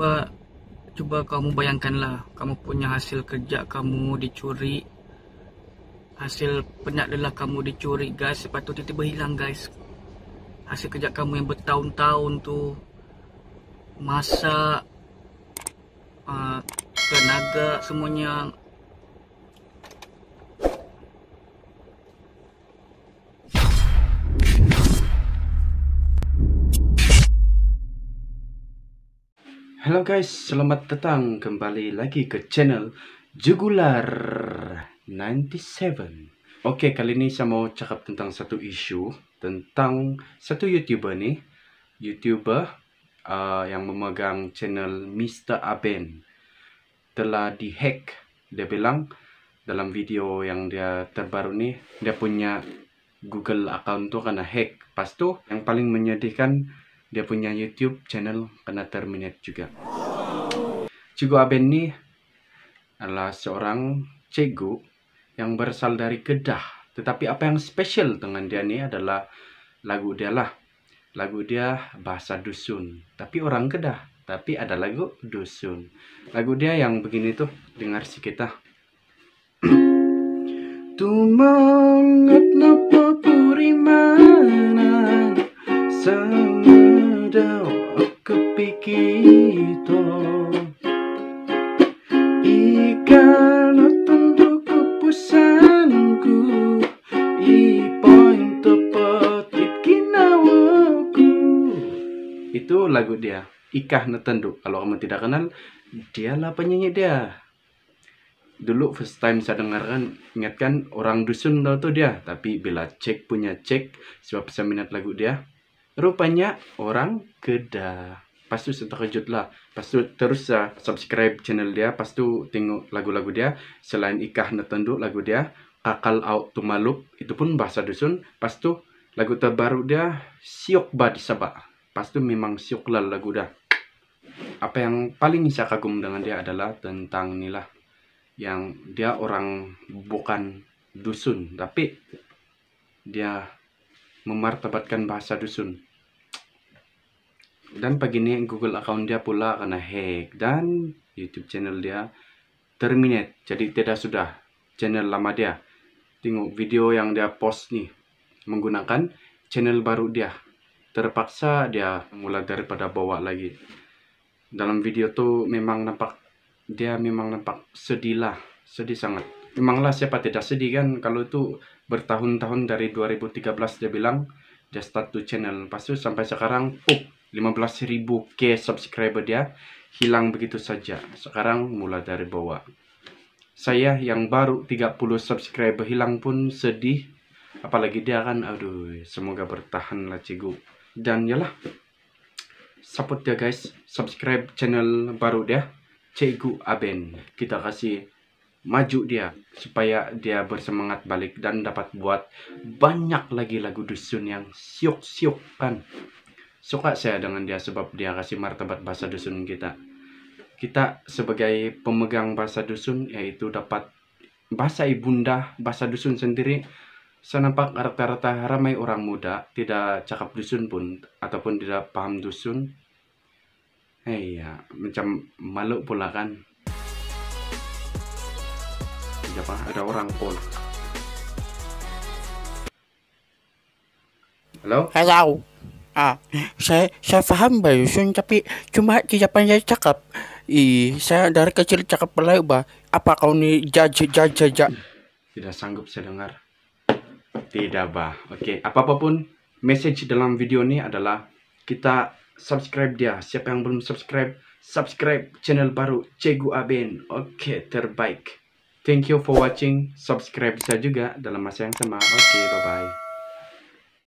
sebab cuba kamu bayangkanlah kamu punya hasil kerja kamu dicuri hasil penat lelah kamu dicuri guys sebab tu tiba-tiba hilang guys hasil kerja kamu yang bertahun-tahun tu masa uh, ah, tenaga semuanya Hello guys, selamat datang kembali lagi ke channel Jugular 97. Okey, kali ini saya mau cakap tentang satu isu tentang satu YouTuber ni, YouTuber uh, yang memegang channel Mr Aben telah dihack. Dia bilang dalam video yang dia terbaru ni, dia punya Google account tu kena hack. Pas tu yang paling menyedihkan dia punya YouTube channel kena terminate juga. Cikgu Aben ini adalah seorang cego yang berasal dari Kedah. Tetapi apa yang spesial dengan dia ini adalah lagu dia lah. Lagu dia bahasa dusun, tapi orang Kedah. Tapi ada lagu dusun. Lagu dia yang begini tuh, dengar si kita. Tumah itu lagu dia Ikah Netendu kalau kamu tidak kenal dia lah penyanyi dia dulu first time saya dengarkan ingatkan orang dusun tau tuh dia tapi bila cek punya cek sebab saya minat lagu dia rupanya orang keda pas tu saya terkejut lah pas tu terus saya subscribe channel dia pas tu tengok lagu-lagu dia selain ikah netenduk lagu dia kakal au tumaluk itu pun bahasa dusun pas tu lagu terbaru dia siok badi Pas itu memang lah lagu dah. Apa yang paling saya kagum dengan dia adalah tentang inilah yang dia orang bukan dusun tapi dia memartabatkan bahasa dusun dan pagi ini Google account dia pula kena hack dan YouTube channel dia terminate jadi tidak sudah channel lama dia tengok video yang dia post nih menggunakan channel baru dia terpaksa dia mulai daripada bawa lagi dalam video tu memang nampak dia memang nampak sedih lah sedih sangat memanglah siapa tidak sedih kan kalau itu bertahun-tahun dari 2013 dia bilang dia start to channel lepas tu sampai sekarang oh, 15.000 k subscriber dia hilang begitu saja sekarang mulai dari bawah saya yang baru 30 subscriber hilang pun sedih apalagi dia kan aduh semoga bertahan lah cikgu dan yalah support dia ya, guys subscribe channel baru dia Cegu Aben kita kasih maju dia supaya dia bersemangat balik dan dapat buat banyak lagi lagu dusun yang siok siok kan suka saya dengan dia sebab dia kasih martabat bahasa dusun kita kita sebagai pemegang bahasa dusun yaitu dapat bahasa ibunda bahasa dusun sendiri Senampak rata-rata ramai orang muda tidak cakap dusun pun ataupun tidak paham dusun. Eh ya, macam malu pula kan. Siapa ada orang pun. Halo? Halo. Ah, saya saya paham dusun tapi cuma di Jepang saya cakap. Ih, saya dari kecil cakap Melayu, Bah. Apa kau ni jaj jaj Tidak sanggup saya dengar. Tidak bah. Oke, apa apapun message dalam video ini adalah kita subscribe dia. Siapa yang belum subscribe, subscribe channel baru Cegu Aben. Oke, terbaik. Thank you for watching. Subscribe saya juga dalam masa yang sama. Oke, bye-bye.